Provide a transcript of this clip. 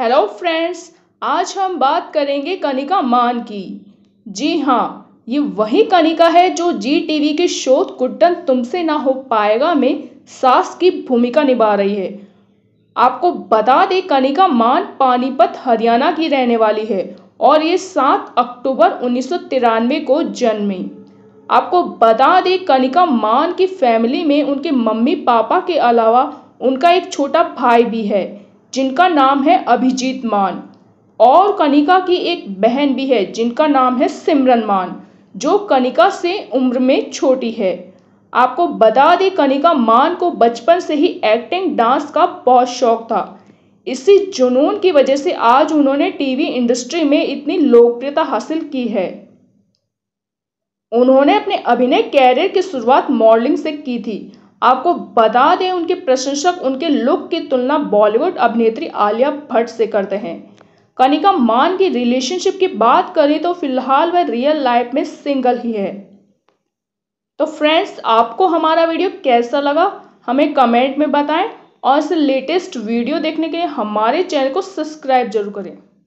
hello friends आज हम बात करेंगे कनिका मान की जी हाँ ये वही कनिका है जो जी टीवी के शो कुट्टन तुमसे ना हो पाएगा में सास की भूमिका निभा रही है आपको बता दें कनिका मान पानीपत हरियाणा की रहने वाली है और ये सात अक्टूबर उन्नीस को जन्मी आपको बता दें कनिका मान की फैमिली में उनके मम्मी पापा के अलावा उनका एक छोटा भाई भी है जिनका नाम है अभिजीत मान और कनिका की एक बहन भी है जिनका नाम है सिमरन मान जो कनिका से उम्र में छोटी है आपको बता दें कनिका मान को बचपन से ही एक्टिंग डांस का बहुत शौक था इसी जुनून की वजह से आज उन्होंने टीवी इंडस्ट्री में इतनी लोकप्रियता हासिल की है उन्होंने अपने अभिनय कैरियर की शुरुआत मॉडलिंग से की थी आपको बता दें उनके प्रशंसक उनके लुक की तुलना बॉलीवुड अभिनेत्री आलिया भट्ट से करते हैं कनिका मान की रिलेशनशिप की बात करें तो फिलहाल वह रियल लाइफ में सिंगल ही है तो फ्रेंड्स आपको हमारा वीडियो कैसा लगा हमें कमेंट में बताएं और इस लेटेस्ट वीडियो देखने के लिए हमारे चैनल को सब्सक्राइब जरूर करें